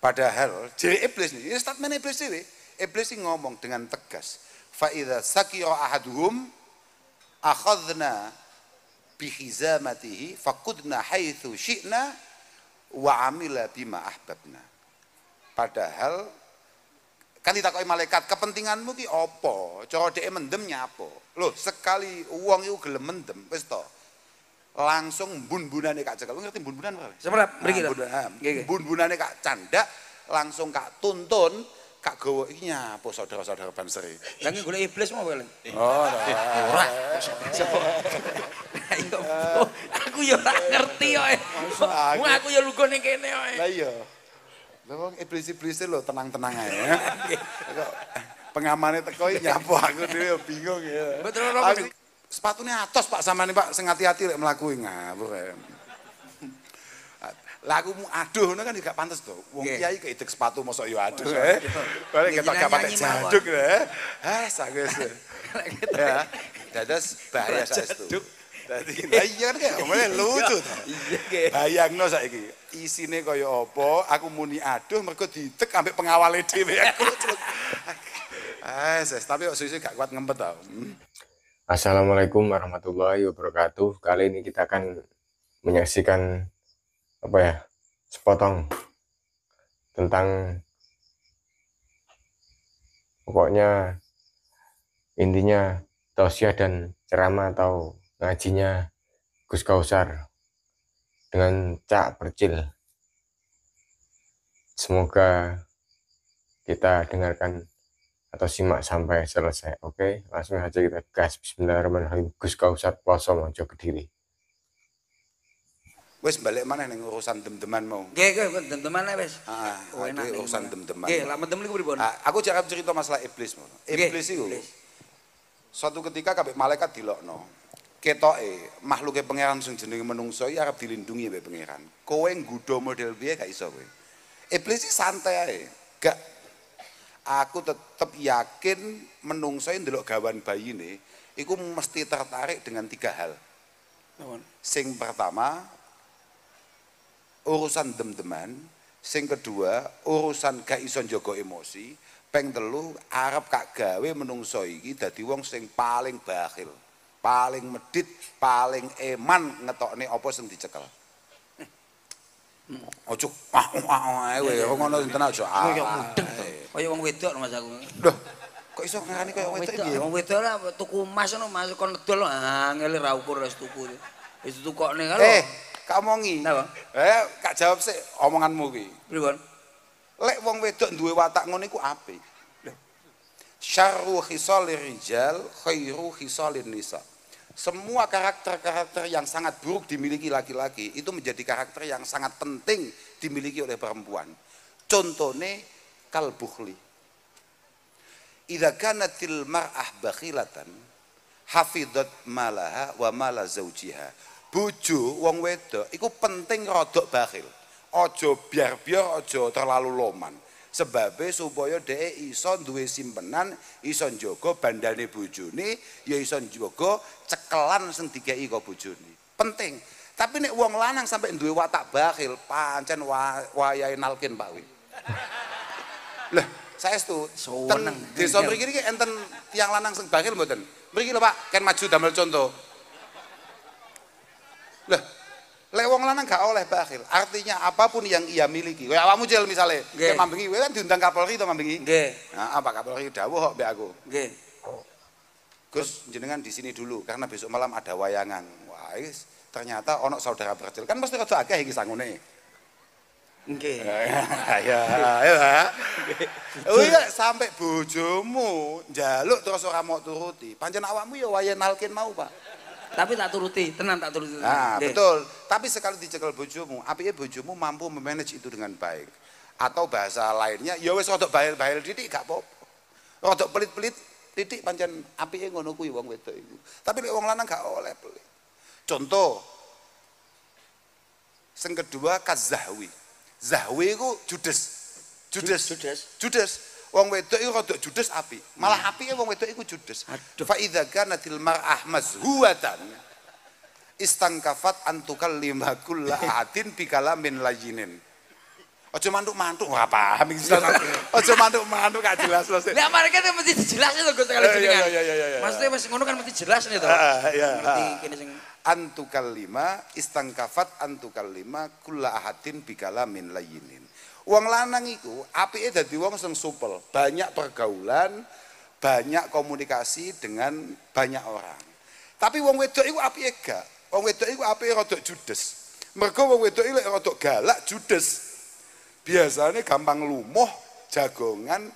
Padahal jadi iblis ini, ini statement iblis ini. Iblis ini ngomong dengan tegas. Fa'idha sakiyo ahaduhum akhadna bihizamatihi fakudna haithu syi'na wa amila bima ahbabna. Padahal kan ditakoki malaikat kepentinganmu ki apa? Cowok dia mendemnya apa? Loh, sekali uang itu gelem mendem, wis langsung bun-bunane kak cekel. Ngerti bun-bunan apa? Semerap, mriki nah, to. Ah, bun-bunane kak candak langsung kak tuntun kak gowo iki nyapo saudara-saudara panseri. Lah gula golek iblis mau welen. Oh, ora. Iya, oh, aku ya ora ngerti yo. Wong aku ya lugone kene yo. Lah iya. Lah wong iblis-iblis lho tenang-tenang aja. Pengamannya teko nyapo aku dhewe bingung ya. Betul ora sepatunya atos pak sama nih pak sengati-hati lek melaku ngawur lagumu aduh nah kan juga pantas tuh wong yeah. kiai keitik sepatu mosok yo aduh eh balik ketok gak patek jaduk eh ah sagus ya dadas bahaya saestu Dadi iya kan kayak omongnya lucu bayang no Bayangno saiki isine kaya apa aku muni aduh mergo ditek ambek pengawale dhewe aku. Ah, tapi kok susu gak kuat ngempet tau. Assalamualaikum warahmatullahi wabarakatuh. Kali ini kita akan menyaksikan apa ya? Sepotong tentang pokoknya intinya tausiah dan ceramah atau ngajinya Gus Kausar dengan Cak Percil. Semoga kita dengarkan atau simak sampai selesai. Oke, langsung saja kita gas. Bismillahirrahmanirrahim. Gus Kausat Poso Mojo Kediri. Wes balik mana nih urusan dem-deman mau? Gue gue dem-deman lah wes. Ah, ah oh, urusan dem-deman. Gue lama dem liku pribon. Ah, aku cakap cerita masalah iblis mau. Iblis itu. Suatu ketika kabeh malaikat dilokno. Ketoke makhluke pangeran sing jenenge menungso iki ya arep dilindungi mbek pangeran. Kowe gudo model piye gak iso kowe. Iblis sih santai ae. Gak aku tetap yakin menungso delok gawan bayi ini iku mesti tertarik dengan tiga hal sing pertama urusan dem-deman sing kedua urusan gak iso emosi peng telu arep kak gawe menungso iki dadi wong sing paling bakhil paling medit paling eman ngetokne apa sing dicekel Ojo wah wah ae ngono enten ah, Kaya mudeng. Kaya wong wedok Mas aku. Lho. Kok iso ngarani kaya wedok iki? Wong wedok lah tuku emas ngono Mas kon ah, ngedol angel ra ukur wis tuku. Wis tukokne kalau. Eh, kak omongi. Napa? Eh, kak jawab sik omonganmu kuwi. Pripun? Lek wong wedok duwe watak ngono iku apik. Syarru khisalir khairu khisalin semua karakter-karakter yang sangat buruk dimiliki laki-laki itu menjadi karakter yang sangat penting dimiliki oleh perempuan. Contohnya kalbuhli. Idza kanatil mar'ah bakhilatan hafidat malaha wa mala zaujiha. Bojo wong wedo, iku penting rodok bakhil. Ojo biar-biar ojo terlalu loman sebabe supaya dhek iso duwe simpenan iso njogo bandane bojone ya iso njogo cekelan sing dikeki Bu bojone penting tapi nek wong lanang sampai duwe watak bakhil pancen wa, wayahe nalkin Pak Wi lah saya itu seneng desa mriki iki enten tiang lanang sing bakhil mboten mriki lho Pak Ken maju damel contoh lah Lewong lanang gak oleh Pak Artinya apapun yang ia miliki. Kayak awakmu Jil misale, ke mambengi kowe kan diundang Kapolri to mambengi. Nggih. Nah, apa Kapolri dawuh kok mbek aku. Nggih. Gus jenengan di sini dulu karena besok malam ada wayangan. Wah, is, ternyata ono saudara bercil. Kan mesti rada akeh iki sangune. Nggih. Ya, ya. ya. Oh iya sampe bojomu njaluk terus ora mau turuti. Pancen awakmu ya wayahe nalkin mau, Pak tapi tak turuti, tenang tak turuti. Nah, betul. Tapi sekali dicekel bojomu, apike bojomu mampu memanage itu dengan baik. Atau bahasa lainnya, ya wis rodok bahil-bahil titik gak apa-apa. Rodok pelit-pelit titik pancen apike ngono kuwi wong wedok iku. Tapi nek wong lanang gak oleh pelit. Contoh sing kedua kazahwi. Zahwi iku judes. Judes. Judes. Judes wong wedok itu rada judes api. Malah ya wong wedok itu judes. Fa idza kanatil mar'ah mazhuwatan istangkafat antukal lima kulla atin bikalamin lajinin. Ojo mantuk-mantuk ora paham iki. Ojo mantuk mantu, gak jelas loh. Lah mereka itu mesti jelas itu Gus sekali eh, jenengan. Iya, iya, iya, Maksudnya wis ngono kan mesti jelas nih to. Heeh, eh, Ngerti eh. kene sing antukal lima istangkafat antukal lima kulla ahatin bikalamin lajinin. Wong lanang itu apike dadi wong sing supel, banyak pergaulan, banyak komunikasi dengan banyak orang. Tapi wong wedok itu apike gak. Wong wedok itu apike rada judes. Mergo wong wedok itu rada galak judes. Biasanya gampang lumuh, jagongan,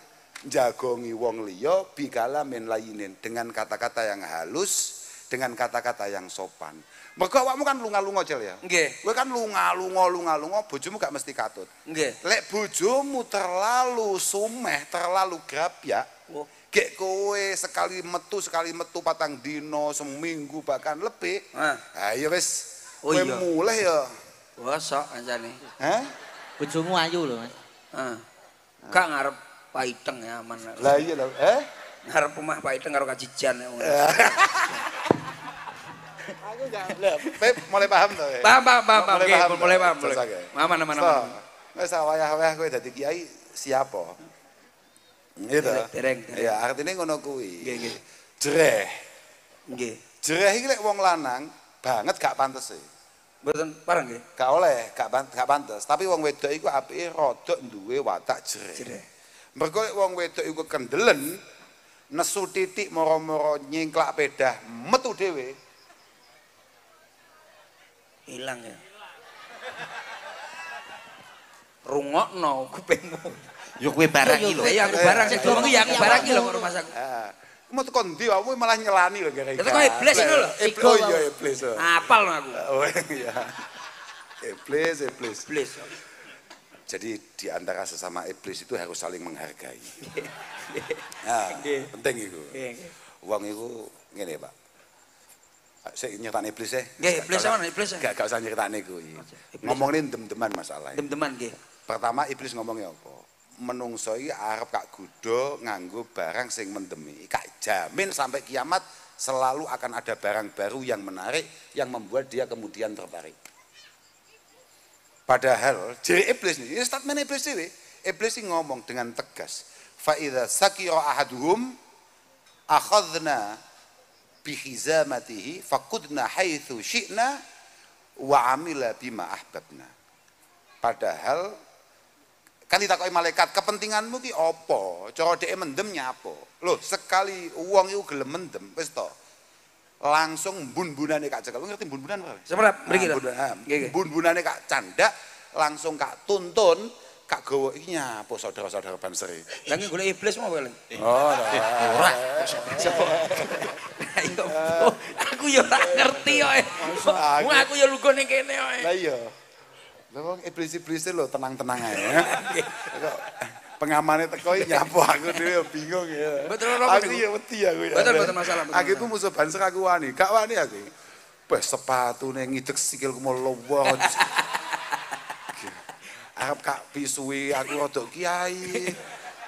jagongi wong liya bikala min layinin dengan kata-kata yang halus, dengan kata-kata yang sopan. Mergo awakmu kan lunga-lunga cel ya. Nggih. Kowe kan lunga-lunga lunga-lunga bojomu gak mesti katut. Nggih. Lek bojomu terlalu sumeh, terlalu grabyak, oh. gek kowe sekali metu sekali metu patang dino seminggu bahkan lebih. Eh. Ah ya wis. Oh kowe iya. mulai ya. Bosok anjane. Hah? Bojomu ayu lho, Mas. Heeh. Ah. Gak ngarep paiteng ya aman. Lah iya lho. Eh? Ngarep omah paiteng karo kacijan Ya. aku enggak. Pep mulai paham to. Paham, paham, paham, paham. Mulai paham, mulai paham. Mulai. mana mana, aman. Wis wayah-wayah kowe dadi kiai siapa? Gitu. Dereng. Ya, artine ngono kuwi. Nggih, nggih. Jereh. Nggih. Jereh iki lek wong lanang banget gak pantes e. Mboten parang nggih. Gak oleh, gak gak pantes. Tapi wong wedok iku apike rada duwe watak jereh. Jereh. Mergo wong wedok iku kendelen nesu titik moro-moro nyingklak pedah metu dhewe hilang ya rungok no, kupingmu yuk kuwi barang ini loh, ya barang sih eh, dong ya aku eh, barang ini loh rumah mas eh. mau tekan di aku malah nyelani loh gara-gara kau iblis itu loh iblis oh iya, oh. oh iya iblis apal aku iblis iblis iblis oh. jadi di antara sesama iblis itu harus saling menghargai. Iya. nah, iya. penting itu. Uang itu gini Pak saya nyetane iblis ya. Nggih, iblis mana iblis. Gak gak usah nyetane iya. ngomong Ngomongne dem-deman masalah. Dem-deman Pertama iblis ngomongnya apa? menungsoi Arab kak gudo nganggu barang sing mendemi. Kak jamin sampai kiamat selalu akan ada barang baru yang menarik yang membuat dia kemudian tertarik. Padahal jadi iblis ini, ini statement iblis ini. Iblis ini ngomong dengan tegas. Fa'idha sakiro ahaduhum akhadna bihizamatihi fakudna haitsu syi'na wa amila bima ahbabna. Padahal kan takoki malaikat kepentinganmu ki apa? Cara dhek mendem nyapa? Loh, sekali wong iku gelem mendem wis to. Langsung bun-bunane kak cekel. Ngerti bun-bunan apa? Semerap mriki lho. Nah, nah, bun-bunane kak candak langsung kak tuntun kak gowo iki nyapa saudara-saudara banseri. Lah golek iblis mau paling. Oh, ora ya aku ya ora ngerti yo. Eh, wong aku ya lugu ning kene yo. Lah iya. Lah wong iblis-iblis lho tenang-tenang ae. Kok pengamane teko nyapu aku dhewe bingung ya. Betul ora Aku ya wedi aku ya. Betul betul masalah. Aku iku musuh bangsa aku wani. Gak wani aku. Wes sepatune ngidek sikilku mau lowo. Arab kak pisui aku rada kiai.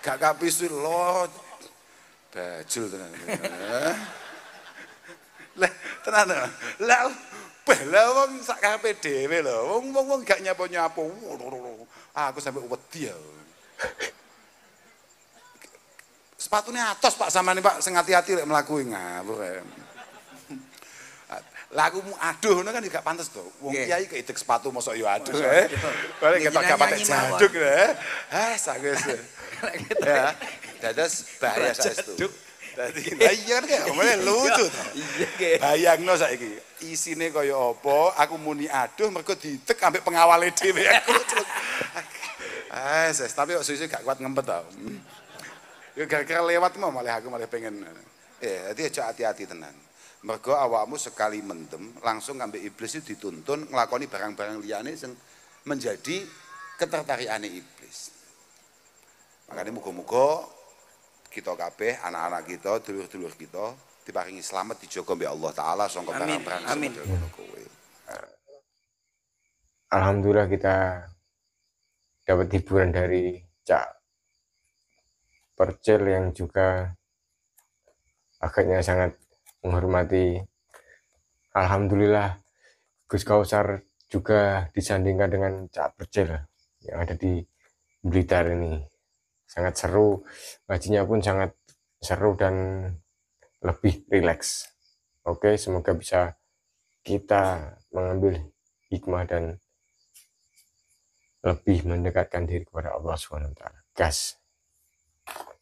Gak kak pisui lo. Bajul tenan. Lah tenan to. Lah bela wong sak karepe dhewe lho. Wong wong wong gak nyapo-nyapo. Aku sampe wedi ya. Sepatunya atos Pak nih Pak sing hati-hati lek mlaku ngawur. Eh. Lagumu aduh ngono kan gak pantas to. Wong kiai okay. sepatu mosok yo aduh. boleh ketok gak patek jaduk lho. Eh. Hah sak wis. Ya. Dadas bahaya sak itu. Dadi iya kan ya omongane iya, lucu ta. Iya nggih. Bayangno saiki isine kaya apa aku muni aduh mergo ditek ambek pengawale dhewe aku. Ah, ses, tapi kok susu gak kuat ngempet tau. Ya gara-gara lewat mau malah aku malah pengen. Ya, jadi aja hati-hati tenang. Mergo awakmu sekali mendem langsung ngambil iblis itu dituntun ngelakoni barang-barang liane sing menjadi ketertarikannya iblis. Makanya muga-muga kita kabeh, anak-anak kita, dulur-dulur kita diparingi selamat dijogo mbek Allah taala sangka barang-barang Amin. Alhamdulillah kita dapat hiburan dari Cak Percil yang juga agaknya sangat menghormati Alhamdulillah Gus Kausar juga disandingkan dengan Cak Percil yang ada di Blitar ini sangat seru ngajinya pun sangat seru dan lebih rileks oke semoga bisa kita mengambil hikmah dan lebih mendekatkan diri kepada Allah Subhanahu wa taala gas